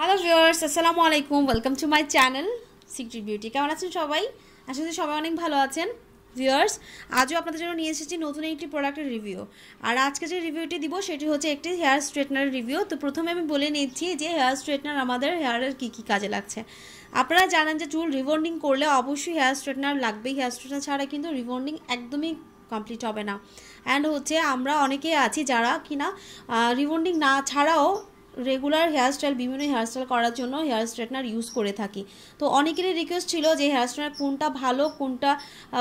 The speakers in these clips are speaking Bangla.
হ্যালো ভিওর্স আসসালামু আলাইকুম welcome to my channel secret beauty কেমন আছেন সবাই আশা করি সবাই অনেক ভালো আছেন ভিওর্স আজও আপনাদের জন্য নিয়ে এসেছি নতুন একটি প্রোডাক্টের রিভিউ আর আজকে যে রিভিউটি দিব সেটি হচ্ছে একটি হেয়ার স্ট্রেটনার রিভিউ তো প্রথমে আমি বলে নিচ্ছি যে হেয়ার স্ট্রেটনার আমাদের হেয়ারের কী কী কাজে লাগছে আপনারা জানেন যে চুল রিবন্ডিং করলে অবশ্যই হেয়ার স্ট্রেটনার লাগবেই হেয়ার স্ট্রেটনার ছাড়া কিন্তু রিবন্ডিং একদমই কমপ্লিট হবে না অ্যান্ড হচ্ছে আমরা অনেকেই আছি যারা কিনা রিবন্ডিং না ছাড়াও রেগুলার হেয়ারস্টাইল বিভিন্ন হেয়ারস্টাইল করার জন্য হেয়ার স্ট্রেটনার ইউজ করে থাকি তো অনেকেরই রিকোয়েস্ট ছিল যে হেয়ার স্ট্রেটনার কোনটা ভালো কোনটা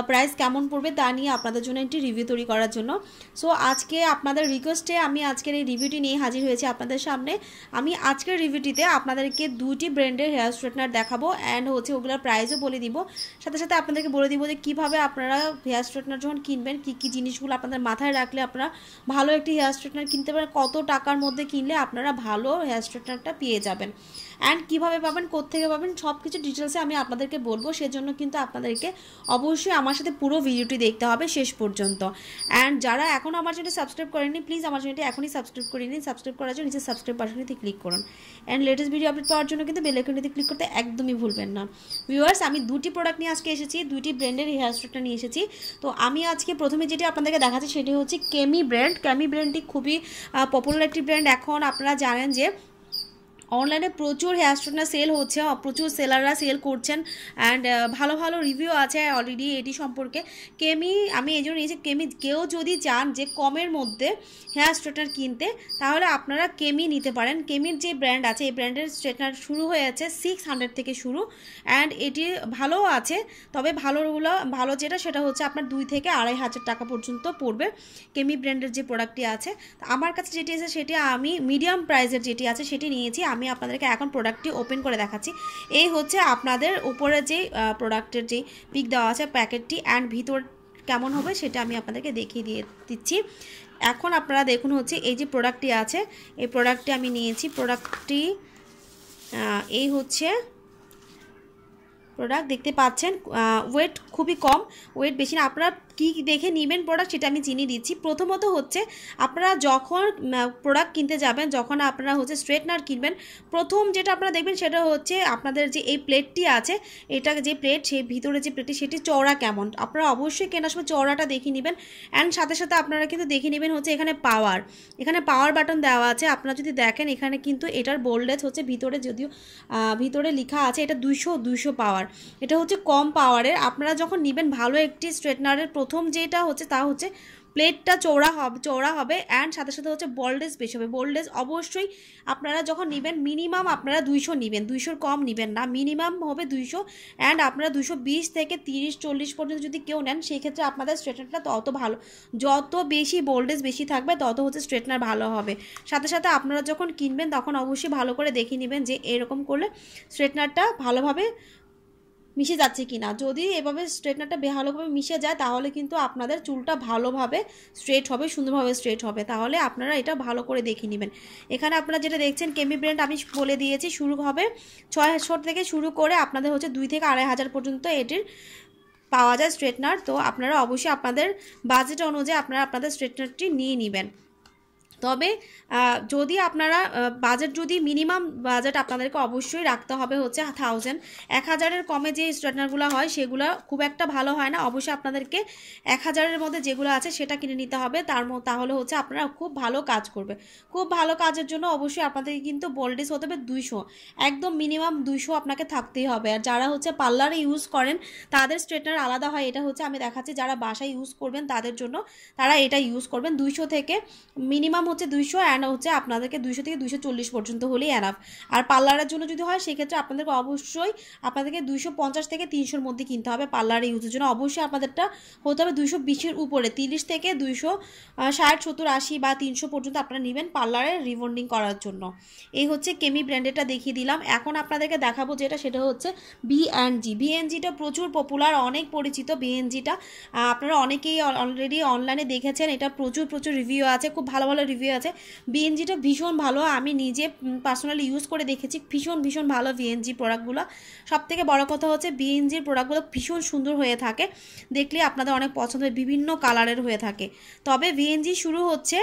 প্রাইস কেমন পড়বে তা নিয়ে আপনাদের জন্য একটি রিভিউ তৈরি করার জন্য সো আজকে আপনাদের রিকোয়েস্টে আমি আজকের এই রিভিউটি নিয়ে হাজির হয়েছি আপনাদের সামনে আমি আজকের রিভিউটিতে আপনাদেরকে দুটি ব্র্যান্ডের হেয়ার স্ট্রেটনার দেখাবো অ্যান্ড হচ্ছে ওগুলোর প্রাইসও বলে দিব সাথে সাথে আপনাদেরকে বলে দিব যে কীভাবে আপনারা হেয়ার স্ট্রেটনার যখন কিনবেন কী কী জিনিসগুলো আপনাদের মাথায় রাখলে আপনারা ভালো একটি হেয়ার স্ট্রেটনার কিনতে পারেন কত টাকার মধ্যে কিনলে আপনারা ভালো ভালো হেয়ার স্ট্রেটনারটা পেয়ে যাবেন অ্যান্ড কীভাবে পাবেন কোথেকে পাবেন সব কিছু ডিটেলসে আমি আপনাদেরকে বলবো সেজন্য কিন্তু আপনাদেরকে অবশ্যই আমার সাথে পুরো ভিডিওটি দেখতে হবে শেষ পর্যন্ত অ্যান্ড যারা এখন আমার জন্য সাবস্ক্রাইব করেনি প্লিজ আমার জন্য এখনই সাবস্ক্রাইব করে নিন সাবস্ক্রাইব করার জন্য নিজের সাবস্ক্রাইব বাটনটি ক্লিক করুন অ্যান্ড লেটেস্ট ভিডিও আপডেট পাওয়ার জন্য কিন্তু বেলাইকনটিতে ক্লিক করতে একদমই ভুলবেন না ভিউয়ার্স আমি দুটি প্রোডাক্ট নিয়ে আজকে এসেছি দুটি ব্র্যান্ডের হেয়ার স্ট্রেটটা নিয়ে এসেছি তো আমি আজকে প্রথমে যেটি আপনাদেরকে দেখাচ্ছি সেটি হচ্ছে কেমি ব্র্যান্ড কেমি ব্র্যান্ডটি খুবই পপুলার একটি ব্র্যান্ড এখন আপনারা জানেন যে অনলাইনে প্রচুর হেয়ার স্ট্রেটনার সেল হচ্ছে প্রচুর সেলাররা সেল করছেন অ্যান্ড ভালো ভালো রিভিউ আছে অলরেডি এটি সম্পর্কে কেমি আমি এই জন্য নিয়েছি কেমি কেউ যদি চান যে কমের মধ্যে হেয়ার স্ট্রেটনার কিনতে তাহলে আপনারা কেমি নিতে পারেন কেমির যে ব্র্যান্ড আছে এই ব্র্যান্ডের স্ট্রেটনার শুরু হয়েছে সিক্স হান্ড্রেড থেকে শুরু অ্যান্ড এটি ভালো আছে তবে ভালোগুলো ভালো যেটা সেটা হচ্ছে আপনার দুই থেকে আড়াই হাজার টাকা পর্যন্ত পড়বে কেমি ব্র্যান্ডের যে প্রোডাক্টটি আছে আমার কাছে যেটি আছে সেটি আমি মিডিয়াম প্রাইসের যেটি আছে সেটি নিয়েছি আমি আপনাদেরকে এখন প্রোডাক্টটি ওপেন করে দেখাচ্ছি এই হচ্ছে আপনাদের উপরে যে প্রোডাক্টের যে পিক দেওয়া আছে প্যাকেটটি অ্যান্ড ভিতর কেমন হবে সেটা আমি আপনাদেরকে দেখিয়ে দিয়ে দিচ্ছি এখন আপনারা দেখুন হচ্ছে এই যে প্রোডাক্টটি আছে এই প্রোডাক্টটি আমি নিয়েছি প্রোডাক্টটি এই হচ্ছে প্রোডাক্ট দেখতে পাচ্ছেন ওয়েট খুবই কম ওয়েট বেশি না আপনারা কি দেখে নেবেন প্রোডাক্ট সেটা আমি চিনি দিচ্ছি প্রথমত হচ্ছে আপনারা যখন প্রোডাক্ট কিনতে যাবেন যখন আপনারা হচ্ছে স্ট্রেটনার কিনবেন প্রথম যেটা আপনারা দেখবেন সেটা হচ্ছে আপনাদের যে এই প্লেটটি আছে এটা যে প্লেট সেই ভিতরে যে প্লেটটি সেটি চওড়া কেমন আপনারা অবশ্যই কেনার সময় চওড়াটা দেখে নেবেন অ্যান্ড সাথে সাথে আপনারা কিন্তু দেখে নেবেন হচ্ছে এখানে পাওয়ার এখানে পাওয়ার বাটন দেওয়া আছে আপনারা যদি দেখেন এখানে কিন্তু এটার বোল্ডেজ হচ্ছে ভিতরে যদিও ভিতরে লেখা আছে এটা দুইশো দুইশো পাওয়ার এটা হচ্ছে কম পাওয়ারের আপনারা যখন নেবেন ভালো একটি স্ট্রেটনারের প্রথম যেটা হচ্ছে তা হচ্ছে প্লেটটা চৌড়া হবে চৌড়া হবে অ্যান্ড সাথে সাথে হচ্ছে বোল্ডেজ বেশি হবে বোল্ডেজ অবশ্যই আপনারা যখন নেবেন মিনিমাম আপনারা দুইশো নেবেন দুইশোর কম নেবেন না মিনিমাম হবে দুইশো অ্যান্ড আপনারা দুশো বিশ থেকে তিরিশ চল্লিশ পর্যন্ত যদি কেউ নেন সেক্ষেত্রে আপনাদের স্ট্রেটনারটা তত ভালো যত বেশি বোল্ডেজ বেশি থাকবে তত হচ্ছে স্ট্রেটনার ভালো হবে সাথে সাথে আপনারা যখন কিনবেন তখন অবশ্যই ভালো করে দেখে নেবেন যে এরকম করলে স্ট্রেটনারটা ভালোভাবে মিশে যাচ্ছে কি না যদি এভাবে স্ট্রেটনারটা বেহালোভাবে মিশে যায় তাহলে কিন্তু আপনাদের চুলটা ভালোভাবে স্ট্রেট হবে সুন্দরভাবে স্ট্রেট হবে তাহলে আপনারা এটা ভালো করে দেখে নেবেন এখানে আপনারা যেটা দেখছেন কেমি ব্র্যান্ড আমি বলে দিয়েছি শুরু হবে ছয়শো থেকে শুরু করে আপনাদের হচ্ছে দুই থেকে আড়াই হাজার পর্যন্ত এটির পাওয়া যায় স্ট্রেটনার তো আপনারা অবশ্যই আপনাদের বাজেট অনুযায়ী আপনারা আপনাদের স্ট্রেটনারটি নিয়ে নেবেন তবে যদি আপনারা বাজেট যদি মিনিমাম বাজেট আপনাদেরকে অবশ্যই রাখতে হবে হচ্ছে থাউজেন্ড এক হাজারের কমে যে স্ট্রেটনারগুলো হয় সেগুলো খুব একটা ভালো হয় না অবশ্যই আপনাদেরকে এক হাজারের মধ্যে যেগুলো আছে সেটা কিনে নিতে হবে তার তাহলে হচ্ছে আপনারা খুব ভালো কাজ করবে খুব ভালো কাজের জন্য অবশ্যই আপনাদেরকে কিন্তু বোল্ডেজ হতে হবে দুইশো একদম মিনিমাম দুইশো আপনাকে থাকতেই হবে আর যারা হচ্ছে পার্লারে ইউজ করেন তাদের স্ট্রেটনার আলাদা হয় এটা হচ্ছে আমি দেখাচ্ছি যারা বাসায় ইউজ করবেন তাদের জন্য তারা এটা ইউজ করবেন দুইশো থেকে মিনিমাম হচ্ছে দুইশো অ্যান্ড হচ্ছে আপনাদেরকে দুইশো থেকে দুইশো চল্লিশ পর্যন্ত হলেই অ্যানাফ আর পার্লারের জন্য যদি হয় সেক্ষেত্রে আপনাদেরকে অবশ্যই আপনাদেরকে দুইশো পঞ্চাশ থেকে তিনশোর মধ্যে কিনতে হবে পার্লারের ইউজের জন্য অবশ্যই আপনাদেরটা হতে হবে দুইশো বিশের উপরে তিরিশ থেকে দুইশো ষাট সত্তর আশি বা তিনশো পর্যন্ত আপনারা নেবেন পার্লারে রিবন্ডিং করার জন্য এই হচ্ছে কেমি ব্র্যান্ডেডটা দেখিয়ে দিলাম এখন আপনাদেরকে দেখাবো যেটা সেটা হচ্ছে বিএনজি বিএনজিটা প্রচুর পপুলার অনেক পরিচিত বিএনজিটা আপনারা অনেকেই অলরেডি অনলাইনে দেখেছেন এটা প্রচুর প্রচুর রিভিউ আছে খুব ভালো ভালো রিভিউ আছে বিএনজিটা ভীষণ ভালো আমি নিজে পার্সোনালি ইউজ করে দেখেছি ভীষণ ভীষণ ভালো বিএনজি প্রোডাক্টগুলো সব থেকে বড় কথা হচ্ছে বিএনজির প্রোডাক্টগুলো ভীষণ সুন্দর হয়ে থাকে দেখলে আপনাদের অনেক পছন্দ বিভিন্ন কালারের হয়ে থাকে তবে বিএনজি শুরু হচ্ছে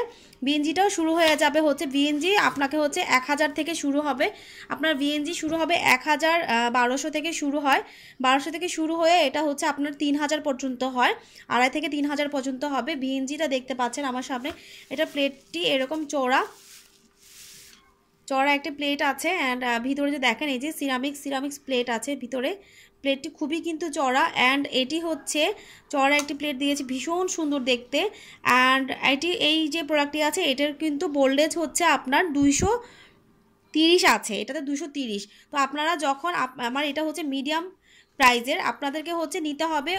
বিএনজিটাও শুরু হয়ে যাবে হচ্ছে বিএনজি আপনাকে হচ্ছে এক হাজার থেকে শুরু হবে আপনার বিএনজি শুরু হবে এক হাজার বারোশো থেকে শুরু হয় বারোশো থেকে শুরু হয়ে এটা হচ্ছে আপনার তিন হাজার পর্যন্ত হয় আড়াই থেকে তিন হাজার পর্যন্ত হবে বিএনজিটা দেখতে পাচ্ছেন আমার সামনে এটা প্লেটটি এরকম চড়া চড়া একটা প্লেট আছে অ্যান্ড ভিতরে যে দেখেন এই যে সিরামিক সিরামিক্স প্লেট আছে ভিতরে প্লেটটি খুবই কিন্তু চড়া অ্যান্ড এটি হচ্ছে চড়া একটি প্লেট দিয়েছে ভীষণ সুন্দর দেখতে অ্যান্ড এটি এই যে প্রোডাক্টটি আছে এটার কিন্তু বোল্ডেজ হচ্ছে আপনার দুইশো তিরিশ আছে এটাতে দুশো তিরিশ তো আপনারা যখন আমার এটা হচ্ছে মিডিয়াম প্রাইজের আপনাদেরকে হচ্ছে নিতে হবে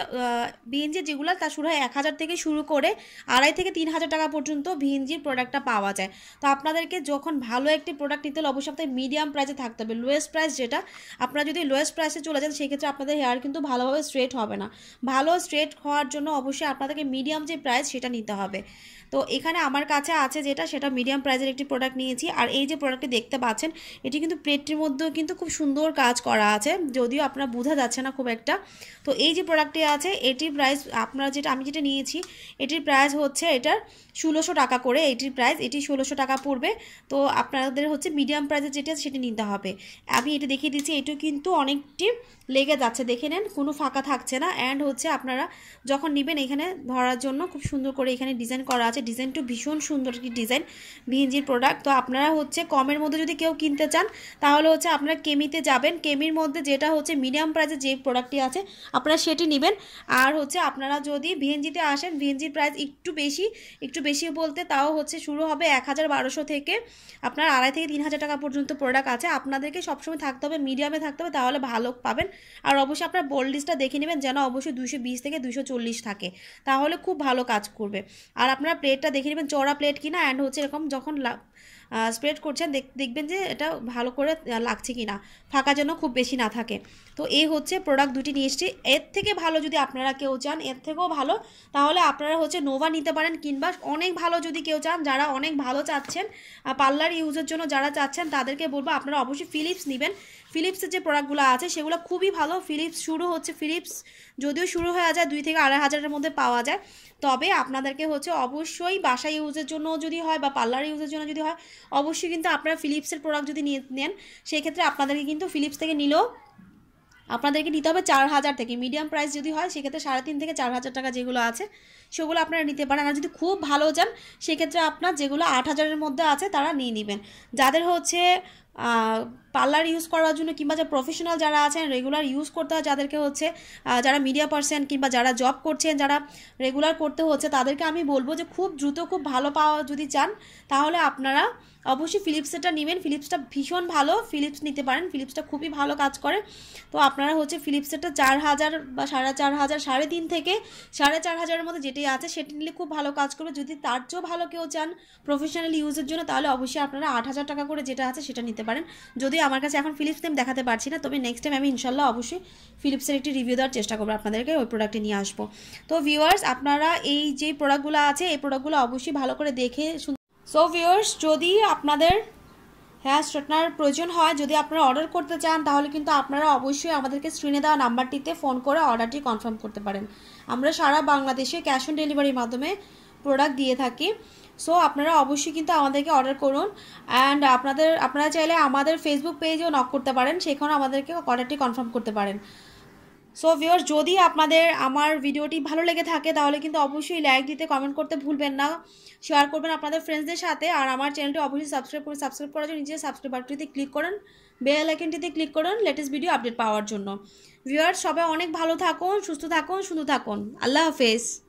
ভিএনজি যেগুলো তা শুরু হয় এক হাজার থেকে শুরু করে আড়াই থেকে তিন হাজার টাকা পর্যন্ত ভিএনজির প্রোডাক্টটা পাওয়া যায় তো আপনাদেরকে যখন ভালো একটি প্রোডাক্ট নিতে হলে অবশ্যই আপনাদের মিডিয়াম প্রাইসে থাকতে হবে লোয়েস্ট প্রাইস যেটা আপনারা যদি লোয়েস্ট প্রাইসে চলে যান সেক্ষেত্রে আপনাদের হেয়ার কিন্তু ভালোভাবে স্ট্রেট হবে না ভালো স্ট্রেট হওয়ার জন্য অবশ্যই আপনাদেরকে মিডিয়াম যে প্রাইস সেটা নিতে হবে তো এখানে আমার কাছে আছে যেটা সেটা মিডিয়াম প্রাইজের একটি প্রোডাক্ট নিয়েছি আর এই যে প্রোডাক্টটি দেখতে পাচ্ছেন এটি কিন্তু প্লেটটির মধ্যেও কিন্তু খুব সুন্দর কাজ করা আছে যদিও আপনারা বোঝা যাচ্ছে না খুব একটা তো এই যে প্রোডাক্টটি আছে এটির প্রাইস আপনারা যেটা আমি যেটা নিয়েছি এটির প্রাইস হচ্ছে এটার ষোলোশো টাকা করে এটির প্রাইস এটি ষোলোশো টাকা পড়বে তো আপনাদের হচ্ছে মিডিয়াম প্রাইসের যেটা সেটি নিতে হবে আমি এটা দেখিয়ে দিচ্ছি এটিও কিন্তু অনেকটি লেগে যাচ্ছে দেখে নেন কোনো ফাঁকা থাকছে না অ্যান্ড হচ্ছে আপনারা যখন নেবেন এখানে ধরার জন্য খুব সুন্দর করে এখানে ডিজাইন করা আছে টু ভীষণ সুন্দর কি ডিজাইন ভিএনজির প্রোডাক্ট তো আপনারা হচ্ছে কমের মধ্যে যদি কেউ কিনতে চান তাহলে হচ্ছে আপনারা কেমিতে যাবেন কেমির মধ্যে যেটা হচ্ছে মিডিয়াম প্রাইসে যে প্রোডাক্টটি আছে আপনারা সেটি নেবেন আর হচ্ছে আপনারা যদি ভিএনজিতে আসেন ভিএনজির প্রাইস একটু বেশি একটু বেশি বলতে তাও হচ্ছে শুরু হবে এক হাজার বারোশো থেকে আপনার আড়াই থেকে তিন হাজার টাকা পর্যন্ত প্রোডাক্ট আছে আপনাদেরকে সবসময় থাকতে হবে মিডিয়ামে থাকতে হবে তাহলে ভালো পাবেন আর অবশ্যই আপনার বোল্ডিসটা দেখে নেবেন যেন অবশ্যই দুশো বিশ থেকে দুশো চল্লিশ থাকে তাহলে খুব ভালো কাজ করবে আর আপনারা প্লেটটা দেখে নেবেন চড়া প্লেট কিনা অ্যান্ড হচ্ছে এরকম যখন স্প্রেড করছেন দেখবেন যে এটা ভালো করে লাগছে কি না ফাঁকা যেন খুব বেশি না থাকে তো এই হচ্ছে প্রোডাক্ট দুটি নিয়ে এসেছি এর থেকে ভালো যদি আপনারা কেউ চান এর থেকেও ভালো তাহলে আপনারা হচ্ছে নোভা নিতে পারেন কিংবা অনেক ভালো যদি কেউ চান যারা অনেক ভালো চাচ্ছেন পার্লার ইউজের জন্য যারা চাচ্ছেন তাদেরকে বলবো আপনারা অবশ্যই ফিলিপস নেবেন ফিলিপসের যে প্রোডাক্টগুলো আছে সেগুলো খুবই ভালো ফিলিপস শুরু হচ্ছে ফিলিপস যদিও শুরু হয়ে যায় দুই থেকে আড়াই হাজারের মধ্যে পাওয়া যায় তবে আপনাদেরকে হচ্ছে অবশ্যই বাসা ইউজের জন্য যদি হয় বা পার্লার ইউজের জন্য যদি হয় অবশ্যই কিন্তু আপনারা ফিলিপসের প্রোডাক্ট যদি নেন সেক্ষেত্রে আপনাদেরকে কিন্তু ফিলিপস থেকে নিলেও আপনাদেরকে নিতে হবে চার হাজার থেকে মিডিয়াম প্রাইস যদি হয় সেক্ষেত্রে সাড়ে তিন থেকে চার হাজার টাকা যেগুলো আছে সেগুলো আপনারা নিতে পারেন আর যদি খুব ভালো যান সেক্ষেত্রে আপনার যেগুলো আট হাজারের মধ্যে আছে তারা নিয়ে নেবেন যাদের হচ্ছে পার্লার ইউজ করার জন্য কিংবা যারা প্রফেশনাল যারা আছেন রেগুলার ইউজ করতে হয় যাদেরকে হচ্ছে যারা মিডিয়া পার্সন কিংবা যারা জব করছেন যারা রেগুলার করতে হচ্ছে তাদেরকে আমি বলবো যে খুব দ্রুত খুব ভালো পাওয়া যদি চান তাহলে আপনারা অবশ্যই ফিলিপসেটা নেবেন ফিলিপসটা ভীষণ ভালো ফিলিপস নিতে পারেন ফিলিপসটা খুবই ভালো কাজ করে তো আপনারা হচ্ছে ফিলিপসেরটা চার হাজার বা সাড়ে চার হাজার সাড়ে তিন থেকে সাড়ে চার হাজারের মধ্যে যেটি আছে সেটি নিলে খুব ভালো কাজ করবে যদি তার চেয়েও ভালো কেউ চান প্রফেশনাল ইউজের জন্য তাহলে অবশ্যই আপনারা আট হাজার টাকা করে যেটা আছে সেটা নিতে পারেন যদি আমার কাছে এখন ফিলিপস নেম দেখাতে পারছি না তবে নেক্সট টাইম আমি ইনশাল্লাহ অবশ্যই ফিলিপসের একটি রিভিউ দেওয়ার চেষ্টা করবো আপনাদেরকে ওই প্রোডাক্টে নিয়ে আসবো তো ভিউয়ার্স আপনারা এই যে প্রোডাক্টগুলো আছে এই প্রোডাক্টগুলো অবশ্যই ভালো করে দেখে সো ভিউয়ার্স যদি আপনাদের হ্যাঁ স্ট্রেটনার প্রয়োজন হয় যদি আপনারা অর্ডার করতে চান তাহলে কিন্তু আপনারা অবশ্যই আমাদেরকে স্ক্রিনে দেওয়া নাম্বারটিতে ফোন করে অর্ডারটি কনফার্ম করতে পারেন আমরা সারা বাংলাদেশে ক্যাশ অন ডেলিভারির মাধ্যমে প্রোডাক্ট দিয়ে থাকি সো আপনারা অবশ্যই কিন্তু আমাদেরকে অর্ডার করুন অ্যান্ড আপনাদের আপনারা চাইলে আমাদের ফেসবুক পেজেও নক করতে পারেন সেখানে আমাদেরকে অর্ডারটি কনফার্ম করতে পারেন সো ভিওর যদি আপনাদের আমার ভিডিওটি ভালো লেগে থাকে তাহলে কিন্তু অবশ্যই লাইক দিতে কমেন্ট করতে ভুলবেন না শেয়ার করবেন আপনাদের ফ্রেন্ডসদের সাথে আর আমার চ্যানেলটি অবশ্যই সাবস্ক্রাইব করে সাবস্ক্রাইব করার জন্য নিজে সাবস্ক্রাইব বাটনটিতে ক্লিক করুন বেল আইকনটিতে ক্লিক করুন লেটেস্ট ভিডিও আপডেট পাওয়ার জন্য ভিওর সবাই অনেক ভালো থাকুন সুস্থ থাকুন সুন্দর থাকুন আল্লাহ হাফেজ